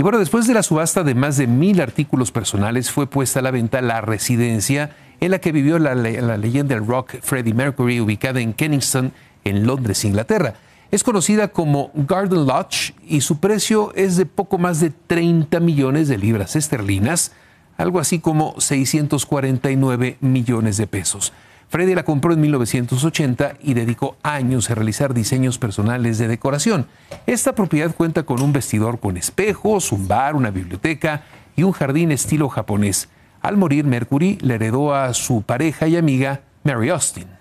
Y bueno, después de la subasta de más de mil artículos personales, fue puesta a la venta la residencia en la que vivió la, leyenda del rock Freddie Mercury, ubicada en Kennington, en Londres, Inglaterra. Es conocida como Garden Lodge y su precio es de poco más de 30 millones de libras esterlinas, algo así como 649 millones de pesos. Freddy la compró en 1980 y dedicó años a realizar diseños personales de decoración. Esta propiedad cuenta con un vestidor con espejos, un bar, una biblioteca y un jardín estilo japonés. Al morir, Mercury le heredó a su pareja y amiga Mary Austin.